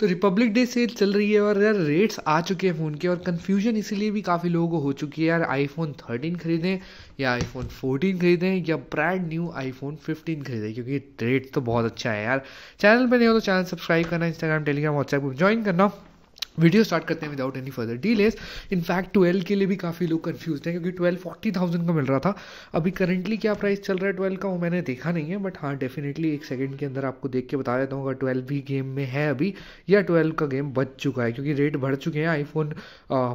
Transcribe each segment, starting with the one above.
तो Republic day cell चल रही है और यार रेट्स आ चुके हैं फ़ोन के और कन्फ्यूजन इसीलिए भी काफ़ी लोगों को हो चुकी है यार आईफोन 13 खरीदें या आईफोन 14 खरीदें या ब्रांड न्यू आईफोन 15 खरीदें क्योंकि रेट तो बहुत अच्छा है यार चैनल पर नहीं हो तो चैनल सब्सक्राइब करना Instagram Telegram WhatsApp group join करना वीडियो स्टार्ट करते हैं without any further delays in fact twelve के लिए भी काफ़ी लोग कन्फ्यूज हैं क्योंकि ट्वेल्व फोर्टी थाउजेंड का मिल रहा था अभी करंटली क्या प्राइस चल रहा है ट्वेल्व का वो मैंने देखा नहीं है बट हाँ डेफिनेटली एक सेकंड के अंदर आपको देख के बता देता हूँ अगर ट्वेल्व भी गेम में है अभी या ट्वेल्व का गेम बच चुका है क्योंकि रेट बढ़ चुके हैं आईफोन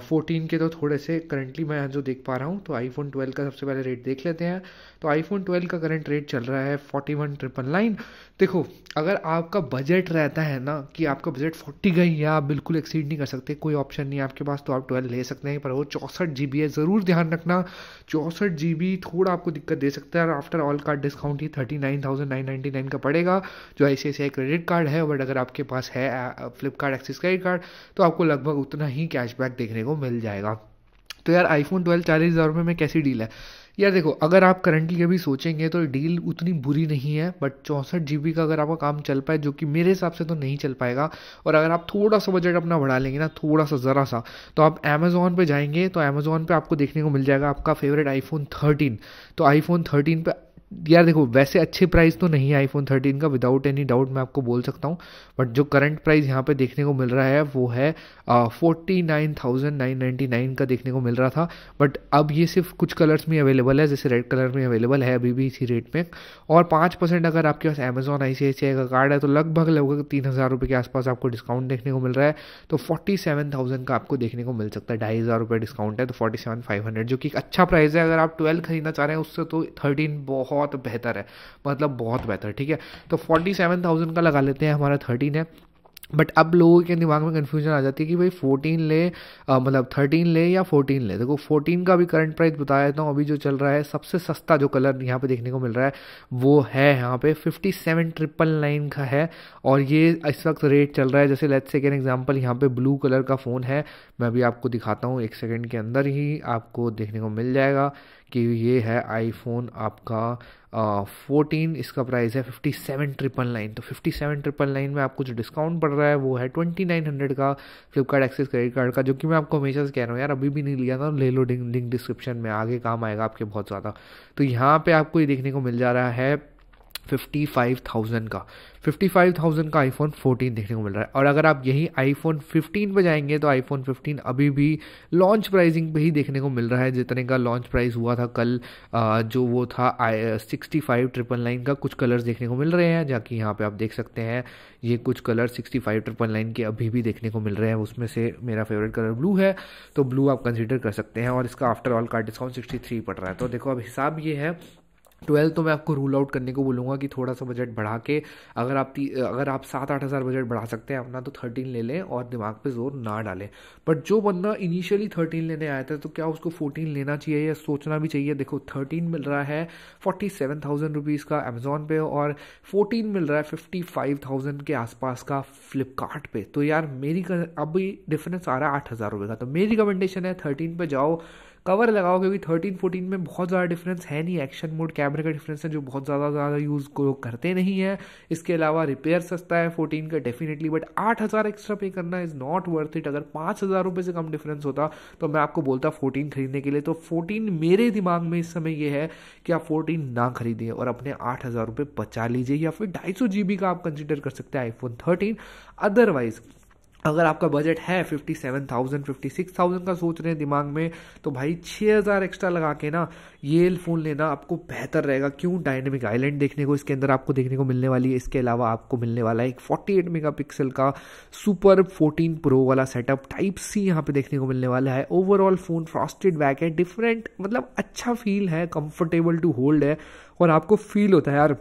फोर्टीन के तो थोड़े से करंटली मैं जो देख पा रहा हूँ तो आईफोन ट्वेल्व का सबसे पहले रेट देख लेते हैं तो आईफोन ट्वेल्व का करंट रेट चल रहा है फोर्टी वन ट्रिपल नाइन देखो अगर आपका बजट रहता है ना कि आपका बजट फोर्टी का ही है आप बिल्कुल एक्सीड नहीं कर सकते कोई ऑप्शन नहीं आपके पास तो आप ट्वेल्व ले सकते हैं पर वो चौंसठ जी है ज़रूर ध्यान रखना चौंसठ जी बी थोड़ा आपको दिक्कत दे सकता है और आफ्टर ऑल कार्ड डिस्काउंट ही thirty nine thousand nine ninety nine का पड़ेगा जो ऐसे ऐसे क्रेडिट कार्ड है बट अगर आपके पास है फ्लिपकार्ट एक्सिस क्रेडिट कार्ड तो आपको लगभग उतना ही कैशबैक देखने को मिल जाएगा तो यार आईफोन ट्वेल्व चालीस हज़ार रुपये में कैसी डील है यार देखो अगर आप करंटली अभी सोचेंगे तो डील उतनी बुरी नहीं है बट चौंसठ जी का अगर आपका काम चल पाए जो कि मेरे हिसाब से तो नहीं चल पाएगा और अगर आप थोड़ा सा बजट अपना बढ़ा लेंगे ना थोड़ा सा ज़रा सा तो आप अमेज़ोन पे जाएंगे तो अमेज़ोन पे आपको देखने को मिल जाएगा आपका फेवरेट आईफोन थर्टीन तो आईफोन थर्टीन पर यार देखो वैसे अच्छे प्राइस तो नहीं है आईफोन थर्टीन का विदाउट एनी डाउट मैं आपको बोल सकता हूँ बट जो करंट प्राइस यहाँ पे देखने को मिल रहा है वो है forty nine thousand nine ninety nine का देखने को मिल रहा था बट अब ये सिर्फ कुछ कलर्स में अवेलेबल है जैसे रेड कलर में अवेलेबल है अभी भी इसी रेट में और पाँच परसेंट अगर आपके पास अमेजोन आई सी का कार्ड है तो लगभग लगभग तीन हज़ार रुपये के आसपास आपको डिस्काउंट देखने को मिल रहा है तो फोर्टी सेवन थाउजेंड का आपको देखने को मिल सकता है ढाई हज़ार रुपये डिस्काउंट है तो फोर्टी सेवन फाइव हंड्रेड जो कि अच्छा प्राइस है अगर आप ट्वेल्व खरीदना चाह रहे हैं उससे तो थर्टीन बहुत बहुत बेहतर है मतलब बहुत बेहतर ठीक है तो फोर्टी सेवन थाउजेंड का लगा लेते हैं हमारा थर्टीन है बट अब लोगों के दिमाग में कन्फ्यूजन आ जाती है कि भाई फोर्टीन ले आ, मतलब थर्टीन ले या फोर्टीन ले देखो फोर्टीन का भी करंट प्राइस बताया जाता हूँ अभी जो चल रहा है सबसे सस्ता जो कलर यहाँ पे देखने को मिल रहा है वो है यहाँ पे फिफ्टी सेवन ट्रिपल नाइन का है और ये इस वक्त रेट चल रहा है जैसे लेट्स सेकेंड एग्जाम्पल यहाँ पे ब्लू कलर का फ़ोन है मैं अभी आपको दिखाता हूँ एक सेकेंड के अंदर ही आपको देखने को मिल जाएगा कि ये है आईफोन आपका फोर्टीन इसका प्राइस है फिफ्टी सेवन ट्रिपल नाइन तो फिफ्टी सेवन ट्रिपल नाइन में आपको जो डिस्काउंट पड़ रहा है वो है ट्वेंटी नाइन हंड्रेड का फ्लिपकार्ट एक्सेस क्रेडिट कार्ड का जो कि मैं आपको हमेशा से कह रहा हूँ यार अभी भी नहीं लिया था ले लो लिंक डिस्क्रिप्शन में आगे काम आएगा आपके बहुत ज़्यादा तो यहाँ पर आपको ये देखने को मिल जा रहा है फिफ्टी फाइव थाउजेंड का फिफ्टी फाइव थाउजेंड का आईफोन फोर्टीन देखने को मिल रहा है और अगर आप यही आईफोन फिफ्टीन पर जाएंगे तो आईफोन फिफ्टीन अभी भी लॉन्च प्राइसिंग पे ही देखने को मिल रहा है जितने का लॉन्च प्राइस हुआ था कल जो वो था सिक्सटी फाइव ट्रिपल नाइन का कुछ कलर्स देखने को मिल रहे हैं जाकि यहाँ पर आप देख सकते हैं ये कुछ colour sixty five triple nine के अभी भी देखने को मिल रहे हैं उसमें से मेरा फेवरेट कलर ब्लू है तो ब्लू आप कंसिडर कर सकते हैं और इसका आफ्टर ऑल का डिस्काउंट सिक्सटी थ्री पड़ रहा है तो देखो अब हिसाब ये है ट्वेल्थ तो मैं आपको रूल आउट करने को बोलूँगा कि थोड़ा सा बजट बढ़ा के अगर आप ती अगर आप सात आठ हज़ार बजट बढ़ा सकते हैं अपना तो थर्टीन ले लें और दिमाग पे जोर ना डालें बट जो बंदा इनिशियली थर्टीन लेने आया था तो क्या उसको फोर्टीन लेना चाहिए या सोचना भी चाहिए देखो थर्टीन मिल रहा है फोर्टी सेवन थाउजेंड रुपीज़ का अमेज़ोन पे और फोर्टीन मिल रहा है फिफ्टी फाइव थाउजेंड के आसपास का फ्लिपकार्ट तो यार मेरी अभी डिफरेंस आ रहा है आठ हज़ार रुपये का तो मेरी रिकमेंडेशन है थर्टीन पर जाओ कवर लगाओ क्योंकि थर्टीन फोर्टीन में बहुत ज़्यादा डिफरेंस है नहीं एक्शन मोड कैमरे का डिफरेंस है जो बहुत ज़्यादा ज़्यादा यूज़ लोग करते नहीं है इसके अलावा रिपेयर सस्ता है फोर्टीन का डेफिनेटली बट आठ हज़ार एक्स्ट्रा पे करना इज़ नॉट वर्थ इट अगर पाँच हज़ार रुपये से कम डिफरेंस होता तो मैं आपको बोलता फोर्टीन खरीदने के लिए तो फोर्टीन मेरे दिमाग में इस समय यह है कि आप फोर्टीन ना खरीदें और अपने आठ हज़ार रुपये बचा लीजिए या फिर ढाई सौ जी बी का आप कंसिडर कर सकते हैं आईफोन थर्टीन अदरवाइज़ अगर आपका बजट है fifty seven thousand fifty six thousand का सोच रहे हैं दिमाग में तो भाई छः हज़ार एक्स्ट्रा लगा के ना ये फ़ोन लेना आपको बेहतर रहेगा क्यों डायनेमिक आइलैंड देखने को इसके अंदर आपको देखने को मिलने वाली है इसके अलावा आपको मिलने वाला है एक फोर्टी एट मेगा पिक्सल का सुपर फोर्टीन प्रो वाला सेटअप टाइप सी यहाँ पर देखने को मिलने वाला है ओवरऑल फ़ोन फ्रॉस्टेड बैक है डिफरेंट मतलब अच्छा फील है कम्फर्टेबल टू होल्ड है और आपको फील होता है यार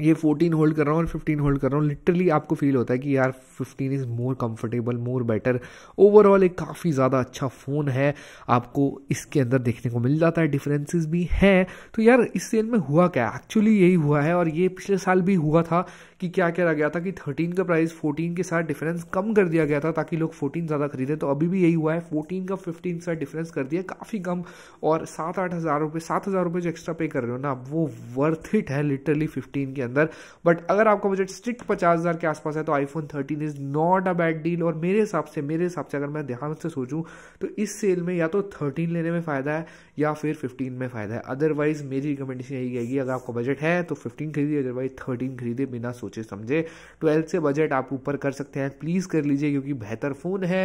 ये फोर्टीन होल्ड कर रहा हूँ और फिफ्टीन होल्ड कर रहा हूँ लिटरली आपको फील होता है कि यार fifteen is more comfortable more better overall एक काफ़ी ज़्यादा अच्छा फ़ोन है आपको इसके अंदर देखने को मिल जाता है डिफरेंसेस भी हैं तो यार इस सेल में हुआ क्या एक्चुअली यही हुआ है और ये पिछले साल भी हुआ था कि क्या करा गया था कि थर्टीन का प्राइस फोर्टीन के साथ डिफरेंस कम कर दिया गया था ताकि लोग फोर्टीन ज़्यादा खरीदें तो अभी भी यही हुआ है फोर्टीन का फिफ्टीन के साथ डिफरेंस कर दिया काफ़ी कम और सात आठ हज़ार रुपये सात हज़ार रुपये जो एक्स्ट्रा पे कर रहे हो ना वो वर्थ इट है लिटरली फिफ्टीन के अंदर बट अगर आपका बजट स्ट्रिक्ट पचास हज़ार के आसपास है तो iPhone thirteen is not a bad deal और मेरे हिसाब से मेरे हिसाब से अगर मैं ध्यान से सोचूँ तो इस सेल में या तो थर्टीन लेने में फ़ायदा है या फिर फिफ्टीन में फ़ायदा है अदरवाइज़ मेरी रिकमेंडेशन यही रहेगी अगर आपका बजट है तो फिफ्टीन खरीदिए अदरवाइज थर्टीन खरीदे बिना सोचे सोचे समझे ट्वेल्थ से बजट आप ऊपर कर सकते हैं प्लीज़ कर लीजिए क्योंकि बेहतर फ़ोन है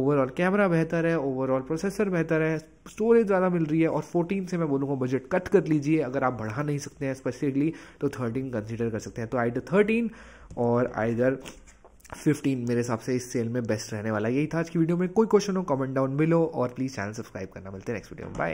ओवरऑल कैमरा बेहतर है ओवरऑल प्रोसेसर बेहतर है स्टोरेज ज़्यादा मिल रही है और फोर्टीन से मैं बोलूँगा बजट कट कर लीजिए अगर आप बढ़ा नहीं सकते हैं स्पेसिफिकली तो थर्टीन कंसिडर कर सकते हैं तो आइडर थर्टीन और आइडर फिफ्टीन मेरे हिसाब से इस सेल में बेस्ट रहने वाला यही था आज की वीडियो में कोई क्वेश्चन हो कमेंट डाउन मिलो और प्लीज़ चैनल सब्सक्राइब करना मिलते हैं नेक्स्ट वीडियो में बाय